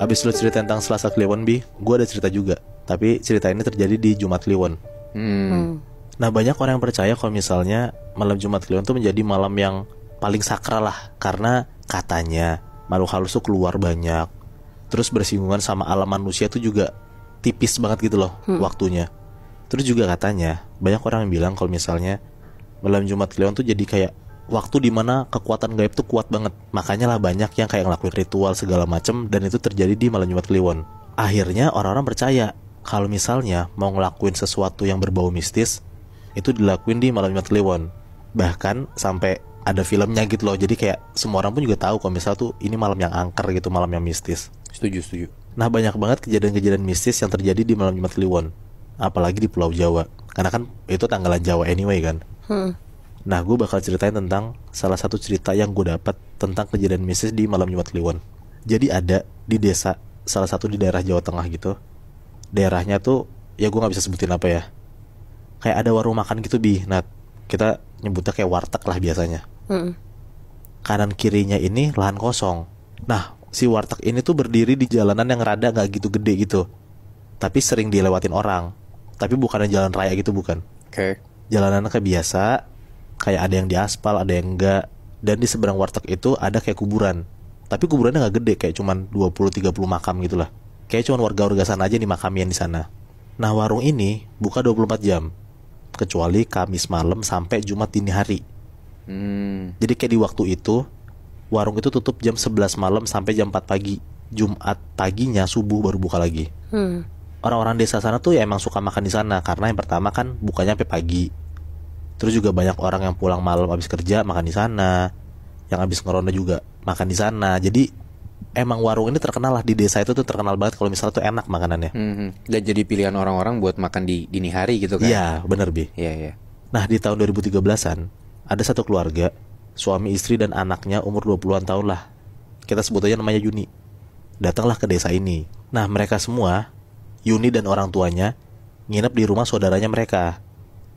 Habis lu cerita tentang Selasa Kliwon Bi, gue ada cerita juga. Tapi cerita ini terjadi di Jumat Kliwon. Hmm. hmm. Nah banyak orang yang percaya kalau misalnya malam Jumat Kliwon tuh menjadi malam yang paling sakral lah. Karena katanya makhluk halus tuh keluar banyak. Terus bersinggungan sama alam manusia tuh juga tipis banget gitu loh hmm. waktunya. Terus juga katanya banyak orang yang bilang kalau misalnya malam Jumat Kliwon tuh jadi kayak waktu dimana kekuatan gaib tuh kuat banget. Makanya lah banyak yang kayak ngelakuin ritual segala macem dan itu terjadi di malam Jumat Kliwon. Akhirnya orang-orang percaya kalau misalnya mau ngelakuin sesuatu yang berbau mistis, itu dilakuin di malam Jumat Kliwon. Bahkan sampai ada filmnya gitu loh. Jadi kayak semua orang pun juga tahu kalau misal tuh ini malam yang angker gitu, malam yang mistis. Setuju, setuju. Nah banyak banget kejadian-kejadian mistis yang terjadi di malam Jumat Kliwon. Apalagi di Pulau Jawa. Karena kan itu tanggalan Jawa anyway kan. Hmm. Nah, gue bakal ceritain tentang salah satu cerita yang gue dapat tentang kejadian mistis di malam Jumat Kliwon. Jadi ada di desa, salah satu di daerah Jawa Tengah gitu. Daerahnya tuh, ya gue gak bisa sebutin apa ya. Kayak ada warung makan gitu, Bi. Nah, kita nyebutnya kayak warteg lah biasanya. Mm -mm. Kanan kirinya ini lahan kosong. Nah, si warteg ini tuh berdiri di jalanan yang rada gak gitu gede gitu. Tapi sering dilewatin orang. Tapi bukan jalan raya gitu, bukan. Oke. Okay. Jalanan kebiasa kayak ada yang di aspal, ada yang enggak dan di seberang warteg itu ada kayak kuburan tapi kuburannya nggak gede kayak cuman 20-30 makam gitu lah kayak cuman warga-warga sana aja nih makamian di sana nah warung ini buka 24 jam kecuali Kamis malam sampai Jumat dini hari hmm. jadi kayak di waktu itu warung itu tutup jam 11 malam sampai jam 4 pagi Jumat paginya subuh baru buka lagi hmm. orang-orang desa sana tuh ya emang suka makan di sana karena yang pertama kan bukanya sampai pagi terus juga banyak orang yang pulang malam habis kerja makan di sana yang habis ngeronda juga makan di sana jadi emang warung ini terkenal lah di desa itu tuh terkenal banget kalau misalnya tuh enak makanannya mm-hmm. dan jadi pilihan orang-orang buat makan di dini hari gitu kan iya bener bi iya iya nah di tahun 2013an ada satu keluarga suami istri dan anaknya umur 20-an tahun lah kita sebut aja namanya Yuni datanglah ke desa ini nah mereka semua Yuni dan orang tuanya nginep di rumah saudaranya mereka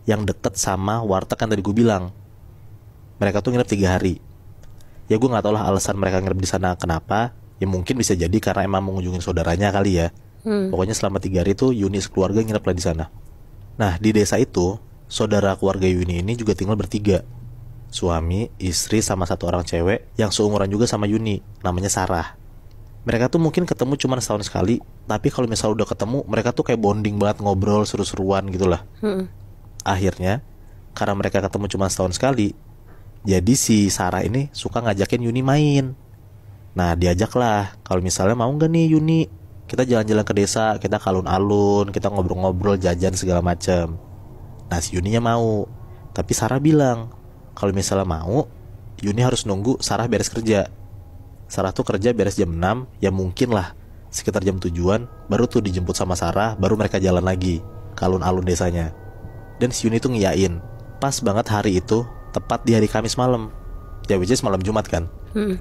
yang deket sama warteg kan tadi gue bilang mereka tuh nginep tiga hari ya gue nggak tau lah alasan mereka nginep di sana kenapa ya mungkin bisa jadi karena emang mengunjungi saudaranya kali ya hmm. pokoknya selama tiga hari tuh Yuni sekeluarga nginep lah di sana nah di desa itu saudara keluarga Yuni ini juga tinggal bertiga suami istri sama satu orang cewek yang seumuran juga sama Yuni namanya Sarah mereka tuh mungkin ketemu cuma setahun sekali tapi kalau misalnya udah ketemu mereka tuh kayak bonding banget ngobrol seru-seruan gitu lah hmm akhirnya karena mereka ketemu cuma setahun sekali jadi si Sarah ini suka ngajakin Yuni main nah diajaklah kalau misalnya mau nggak nih Yuni kita jalan-jalan ke desa kita kalun alun kita ngobrol-ngobrol jajan segala macem nah si Yuninya mau tapi Sarah bilang kalau misalnya mau Yuni harus nunggu Sarah beres kerja Sarah tuh kerja beres jam 6 ya mungkin lah sekitar jam tujuan baru tuh dijemput sama Sarah baru mereka jalan lagi kalun alun desanya dan si Yuni tuh ngiyain. Pas banget hari itu, tepat di hari Kamis malam. Ya which is malam Jumat kan. Hmm.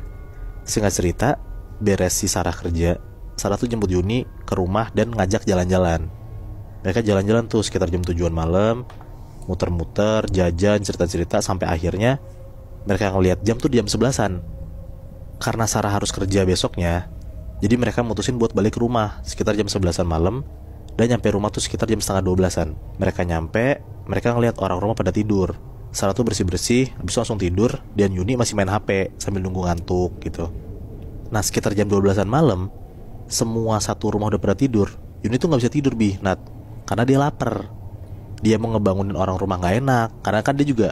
Singkat cerita, beres si Sarah kerja, Sarah tuh jemput Yuni ke rumah dan ngajak jalan-jalan. Mereka jalan-jalan tuh sekitar jam tujuan malam, muter-muter, jajan, cerita-cerita sampai akhirnya mereka ngeliat jam tuh jam sebelasan. Karena Sarah harus kerja besoknya, jadi mereka mutusin buat balik ke rumah sekitar jam sebelasan malam dan nyampe rumah tuh sekitar jam setengah 12-an. Mereka nyampe, mereka ngelihat orang rumah pada tidur. Sarah tuh bersih-bersih, habis langsung tidur, dan Yuni masih main HP sambil nunggu ngantuk gitu. Nah sekitar jam 12-an malam, semua satu rumah udah pada tidur. Yuni tuh gak bisa tidur, Bi, Nat. Karena dia lapar. Dia mau ngebangunin orang rumah gak enak, karena kan dia juga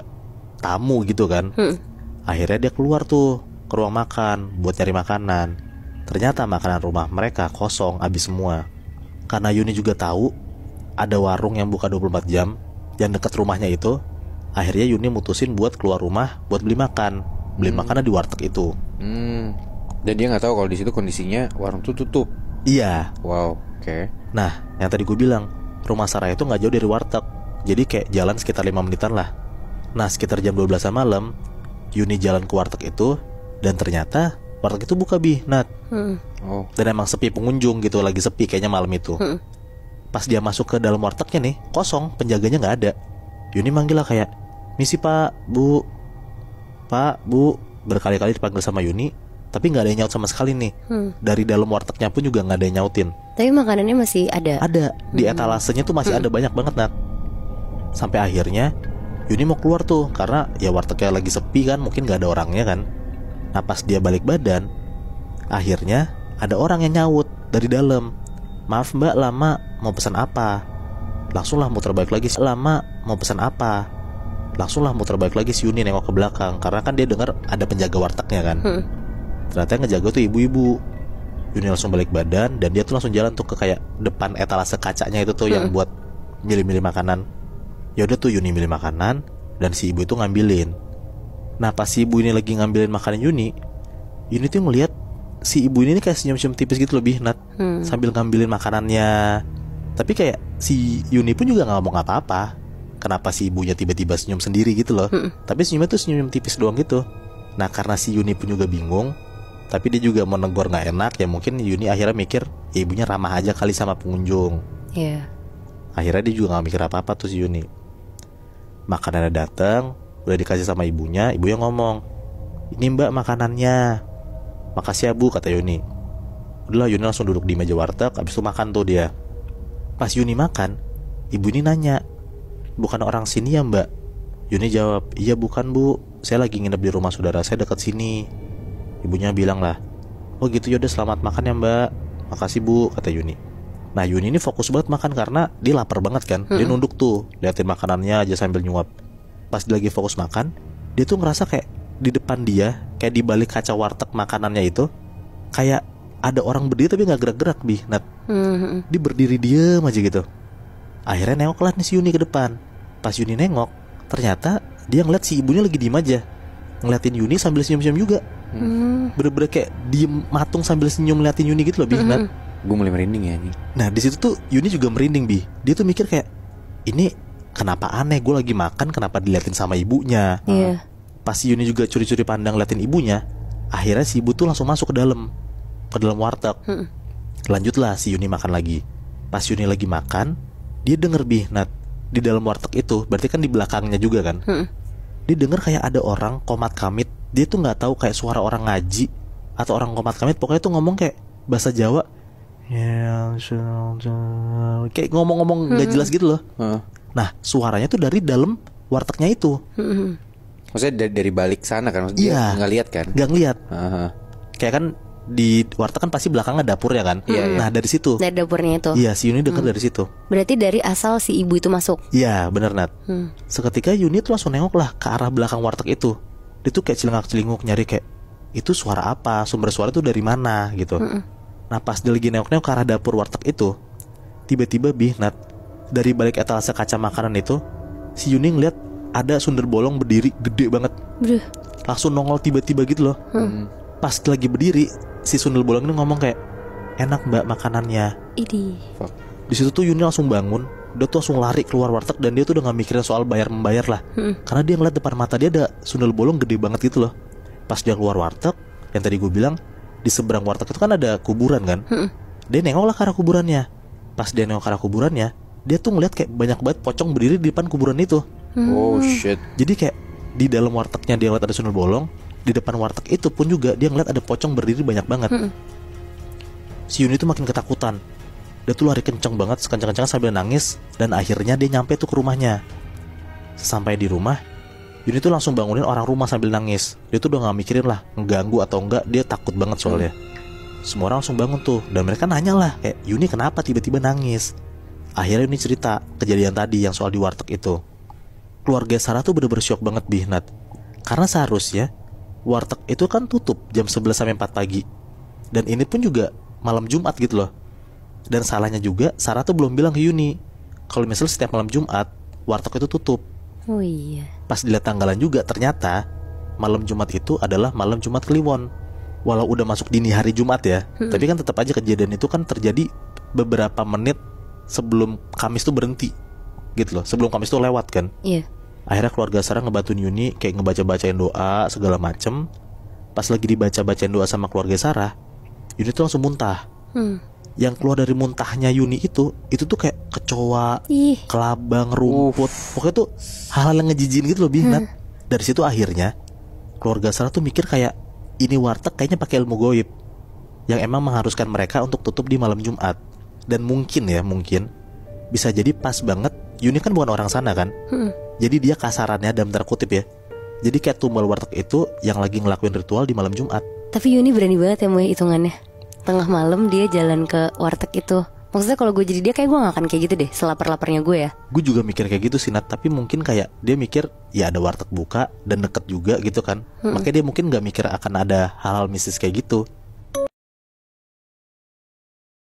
tamu gitu kan. Hmm. Akhirnya dia keluar tuh ke ruang makan buat cari makanan. Ternyata makanan rumah mereka kosong abis semua. Karena Yuni juga tahu ada warung yang buka 24 jam yang dekat rumahnya itu. Akhirnya Yuni mutusin buat keluar rumah buat beli makan, beli hmm. makanan di warteg itu. Hmm. Dan dia nggak tahu kalau di situ kondisinya warung tuh tutup. Iya. Wow. Oke. Okay. Nah, yang tadi gue bilang rumah Sarah itu nggak jauh dari warteg, jadi kayak jalan sekitar 5 menitan lah. Nah, sekitar jam 12 malam, Yuni jalan ke warteg itu dan ternyata warteg itu buka bi nat hmm. oh. dan emang sepi pengunjung gitu lagi sepi kayaknya malam itu hmm. pas dia masuk ke dalam wartegnya nih kosong penjaganya nggak ada Yuni manggil lah kayak misi pak bu pak bu berkali-kali dipanggil sama Yuni tapi nggak ada yang nyaut sama sekali nih hmm. dari dalam wartegnya pun juga nggak ada yang nyautin tapi makanannya masih ada ada di hmm. etalasenya tuh masih hmm. ada banyak banget nat sampai akhirnya Yuni mau keluar tuh karena ya wartegnya lagi sepi kan mungkin nggak ada orangnya kan Nah pas dia balik badan, akhirnya ada orang yang nyaut dari dalam. Maaf mbak lama mau pesan apa? Langsunglah muter balik lagi lama mau pesan apa? Langsunglah muter balik lagi si Yuni nengok ke belakang karena kan dia dengar ada penjaga wartegnya kan. Hmm. Ternyata yang ngejaga tuh ibu-ibu. Yuni langsung balik badan dan dia tuh langsung jalan tuh ke kayak depan etalase kacanya itu tuh yang hmm. buat milih-milih makanan. Yaudah tuh Yuni milih makanan dan si ibu itu ngambilin. Nah pas si ibu ini lagi ngambilin makanan Yuni Yuni tuh ngeliat si ibu ini kayak senyum-senyum tipis gitu lebih Nat hmm. Sambil ngambilin makanannya Tapi kayak si Yuni pun juga gak ngomong apa-apa Kenapa si ibunya tiba-tiba senyum sendiri gitu loh hmm. Tapi senyumnya tuh senyum tipis doang gitu Nah karena si Yuni pun juga bingung tapi dia juga mau negor nggak enak ya mungkin Yuni akhirnya mikir ya ibunya ramah aja kali sama pengunjung. Yeah. Akhirnya dia juga gak mikir apa apa tuh si Yuni. Makanannya datang, udah dikasih sama ibunya ibunya ngomong ini mbak makanannya makasih ya bu kata Yuni udahlah Yuni langsung duduk di meja warteg habis itu makan tuh dia pas Yuni makan ibu ini nanya bukan orang sini ya mbak Yuni jawab iya bukan bu saya lagi nginep di rumah saudara saya dekat sini ibunya bilang lah oh gitu yaudah selamat makan ya mbak makasih bu kata Yuni nah Yuni ini fokus banget makan karena dia lapar banget kan dia nunduk tuh liatin makanannya aja sambil nyuap pas dia lagi fokus makan dia tuh ngerasa kayak di depan dia kayak di balik kaca warteg makanannya itu kayak ada orang berdiri tapi nggak gerak-gerak bi nah mm-hmm. dia berdiri diem aja gitu akhirnya nengok lah nih si Yuni ke depan pas Yuni nengok ternyata dia ngeliat si ibunya lagi diem aja ngeliatin Yuni sambil senyum-senyum juga mm. bener-bener kayak diem matung sambil senyum ngeliatin Yuni gitu loh bi mm-hmm. Nah, nat gue mulai merinding ya nih nah di situ tuh Yuni juga merinding bi dia tuh mikir kayak ini kenapa aneh gue lagi makan kenapa diliatin sama ibunya yeah. pas si Yuni juga curi-curi pandang liatin ibunya akhirnya si ibu tuh langsung masuk ke dalam ke dalam warteg hmm. lanjutlah si Yuni makan lagi pas Yuni lagi makan dia denger bihnat di dalam warteg itu berarti kan di belakangnya juga kan hmm. dia denger kayak ada orang komat kamit dia tuh nggak tahu kayak suara orang ngaji atau orang komat kamit pokoknya tuh ngomong kayak bahasa Jawa ya, kayak ngomong-ngomong nggak gak hmm. jelas gitu loh hmm Nah, suaranya tuh dari dalam wartegnya itu. Mm-hmm. Maksudnya dari, dari balik sana kan? Maksudnya yeah. nggak lihat kan? Gak ngeliat. Uh-huh. Kayak kan di warteg kan pasti belakangnya dapur ya kan? Yeah, iya. nah, dari situ. Dari dapurnya itu. Iya, si Yuni dekat hmm. dari situ. Berarti dari asal si ibu itu masuk. Iya, bener Nat. Hmm. Seketika Yuni tuh langsung nengok lah ke arah belakang warteg itu. Dia tuh kayak celengak-celinguk nyari kayak itu suara apa, sumber suara itu dari mana gitu. Hmm. Nah, pas dia lagi nengok-nengok ke arah dapur warteg itu, tiba-tiba bih Nat dari balik etalase kaca makanan itu, si Yuni ngeliat ada sundel bolong berdiri gede banget. Bruh. Langsung nongol tiba-tiba gitu loh. Hmm. Pas lagi berdiri, si sundel bolong ini ngomong kayak, enak mbak makanannya. Idi. Fuck. Di situ tuh Yuni langsung bangun, dia tuh langsung lari keluar warteg dan dia tuh udah gak mikirin soal bayar membayar lah. Hmm. Karena dia ngeliat depan mata dia ada sundel bolong gede banget gitu loh. Pas dia keluar warteg, yang tadi gue bilang di seberang warteg itu kan ada kuburan kan. Hmm. Dia nengok lah ke arah kuburannya. Pas dia nengok ke arah kuburannya, dia tuh ngeliat kayak banyak banget pocong berdiri di depan kuburan itu oh hmm. shit jadi kayak di dalam wartegnya dia ngeliat ada sundel bolong di depan warteg itu pun juga dia ngeliat ada pocong berdiri banyak banget hmm. si Yuni tuh makin ketakutan dia tuh lari kenceng banget sekencang-kencang sambil nangis dan akhirnya dia nyampe tuh ke rumahnya sampai di rumah Yuni tuh langsung bangunin orang rumah sambil nangis. Dia tuh udah gak mikirin lah mengganggu atau enggak, dia takut banget soalnya. Hmm. Semua orang langsung bangun tuh dan mereka nanya lah kayak Yuni kenapa tiba-tiba nangis akhirnya ini cerita kejadian tadi yang soal di warteg itu keluarga Sarah tuh bener-bener syok banget Bihnat karena seharusnya warteg itu kan tutup jam 11 sampai 4 pagi dan ini pun juga malam Jumat gitu loh dan salahnya juga Sarah tuh belum bilang ke Yuni kalau misalnya setiap malam Jumat warteg itu tutup oh iya pas dilihat tanggalan juga ternyata malam Jumat itu adalah malam Jumat Kliwon walau udah masuk dini hari Jumat ya hmm. tapi kan tetap aja kejadian itu kan terjadi beberapa menit sebelum Kamis tuh berhenti gitu loh sebelum Kamis tuh lewat kan iya yeah. akhirnya keluarga Sarah ngebantu Yuni kayak ngebaca-bacain doa segala macem pas lagi dibaca-bacain doa sama keluarga Sarah Yuni tuh langsung muntah hmm. yang keluar dari muntahnya Yuni itu itu tuh kayak kecoa Ih. kelabang rumput Uf. pokoknya tuh hal-hal yang ngejijin gitu loh bingat. hmm. dari situ akhirnya keluarga Sarah tuh mikir kayak ini warteg kayaknya pakai ilmu goib yang emang mengharuskan mereka untuk tutup di malam Jumat dan mungkin ya mungkin bisa jadi pas banget Yuni kan bukan orang sana kan hmm. jadi dia kasarannya dalam terkutip ya jadi kayak tumbal warteg itu yang lagi ngelakuin ritual di malam Jumat tapi Yuni berani banget ya mau hitungannya tengah malam dia jalan ke warteg itu Maksudnya kalau gue jadi dia kayak gue gak akan kayak gitu deh Selapar-laparnya gue ya Gue juga mikir kayak gitu sih Nat Tapi mungkin kayak dia mikir Ya ada warteg buka Dan deket juga gitu kan hmm. Makanya dia mungkin gak mikir akan ada hal-hal mistis kayak gitu